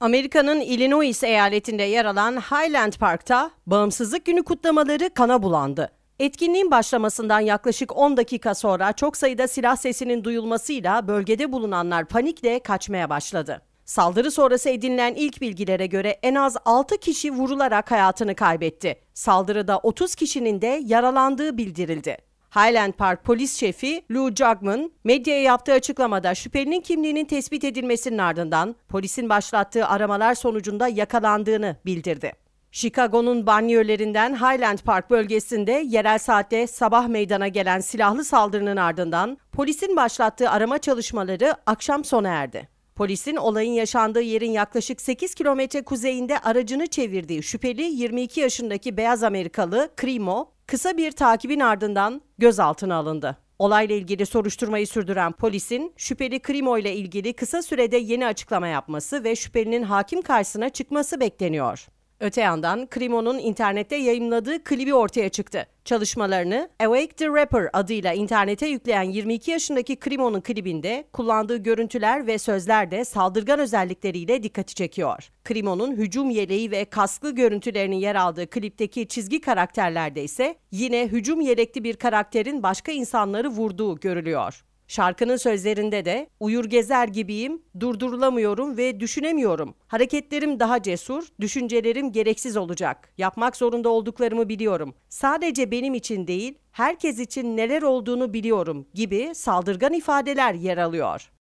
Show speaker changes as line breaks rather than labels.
Amerika'nın Illinois eyaletinde yer alan Highland Park'ta Bağımsızlık Günü kutlamaları kana bulandı. Etkinliğin başlamasından yaklaşık 10 dakika sonra çok sayıda silah sesinin duyulmasıyla bölgede bulunanlar panikle kaçmaya başladı. Saldırı sonrası edinilen ilk bilgilere göre en az 6 kişi vurularak hayatını kaybetti. Saldırıda 30 kişinin de yaralandığı bildirildi. Highland Park polis şefi Lou Jugman medyaya yaptığı açıklamada şüphelinin kimliğinin tespit edilmesinin ardından polisin başlattığı aramalar sonucunda yakalandığını bildirdi. Chicago'nun banliyölerinden Highland Park bölgesinde yerel saatte sabah meydana gelen silahlı saldırının ardından polisin başlattığı arama çalışmaları akşam sona erdi. Polisin olayın yaşandığı yerin yaklaşık 8 kilometre kuzeyinde aracını çevirdiği şüpheli 22 yaşındaki beyaz Amerikalı Krimo, kısa bir takibin ardından gözaltına alındı. Olayla ilgili soruşturmayı sürdüren polisin şüpheli Krimo ile ilgili kısa sürede yeni açıklama yapması ve şüphelinin hakim karşısına çıkması bekleniyor. Öte yandan Krimo'nun internette yayınladığı klibi ortaya çıktı. Çalışmalarını Awake the Rapper adıyla internete yükleyen 22 yaşındaki Krimo'nun klibinde kullandığı görüntüler ve sözler de saldırgan özellikleriyle dikkati çekiyor. Krimo'nun hücum yeleği ve kasklı görüntülerinin yer aldığı klipteki çizgi karakterlerde ise yine hücum yelekli bir karakterin başka insanları vurduğu görülüyor. Şarkının sözlerinde de uyur gezer gibiyim, durdurulamıyorum ve düşünemiyorum. Hareketlerim daha cesur, düşüncelerim gereksiz olacak. Yapmak zorunda olduklarımı biliyorum. Sadece benim için değil, herkes için neler olduğunu biliyorum gibi saldırgan ifadeler yer alıyor.